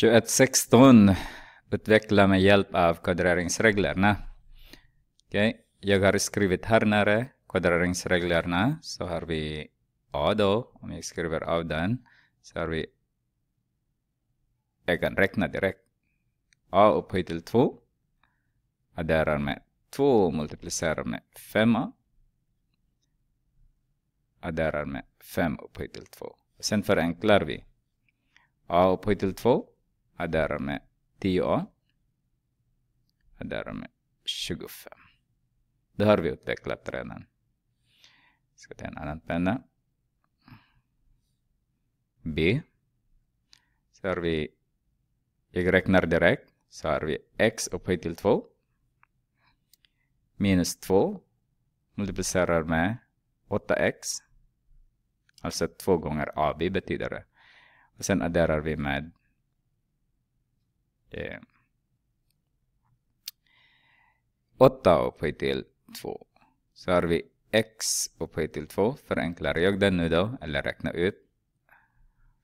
21.16 Utveckla med hjälp av kvadreringsreglerna. okay. jag har skrivit här nere kvadreringsreglerna. Så har vi A då, om jag skriver av den. Så har vi... Jag kan räkna direkt. A upphöjt till 2. Adderar med 2, multiplicerar med 5. Adderar med 5 upphöjt till 2. Sen förenklar vi. A upphöjt till 2 Adar med 10A. Adar med 25. Det har vi utvecklat redan. Jag ska ta en annan penna. B. Så har vi, jag räknar direkt, så har vi x upphöjt till 2. Minus 2 multiplicerar med 8x. Alltså 2 gånger AB betyder det. Och sen adderar vi med 8 eh, upphöjt till 2. Så har vi x upphöjt till 2. Förenklar jag den nu då, eller räknar ut.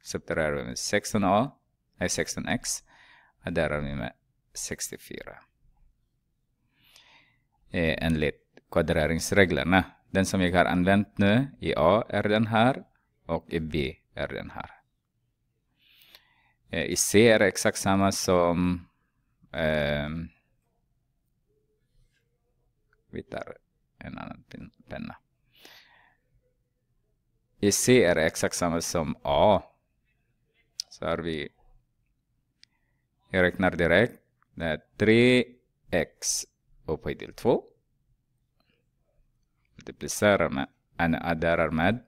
Subtraherar vi med 16a, nej 16x. Och där har vi med 64. Eh, enligt kvadreringsreglerna. Den som jag har använt nu i a är den här och i b är den här. Eh, i ser exakt samma som eh, vi tar en annan penna. I C är exakt samma som A. Så har vi, jag räknar direkt, det är 3x upphöjt till 2. Multiplicerar med, adderar med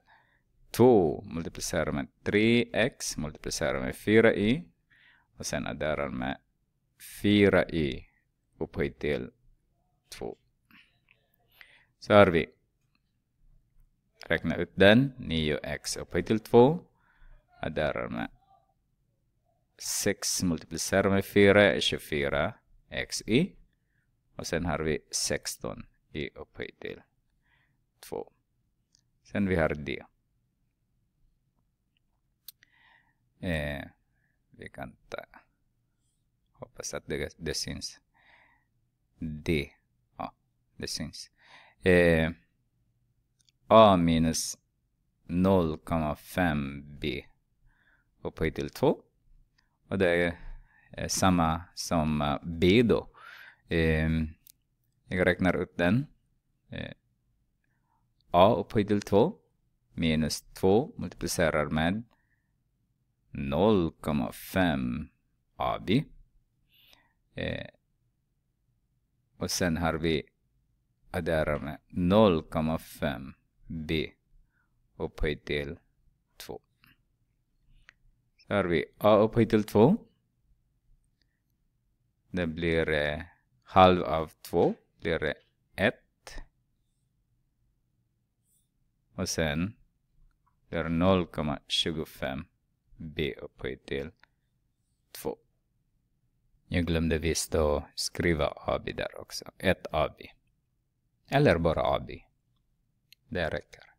2 multiplicerar med 3x multiplicerar med 4i och sen adderar med 4i upphöjt till 2. Så har vi räknat ut den, 9x upphöjt till 2 adderar med 6 multiplicerar med 4 är 24xi och sen har vi 16 i upphöjt till 2. Sen vi har det. Eh, vi kan ta... Hoppas att det, det syns. D. Ja, det syns. Eh, A minus 0,5 B upphöjt till 2. Och det är samma som eh, B då. Eh, jag räknar ut den. Eh, A upphöjt till 2 minus 2 multiplicerar med 0,5 AB. Eh, och sen har vi med 0,5 B upphöjt till 2. Så har vi A upphöjt till 2. Det blir eh, halv av 2 blir 1. Och sen blir 0,25 b upphöjt till 2. Jag glömde visst att skriva AB där också. 1 AB. Eller bara AB. Det räcker.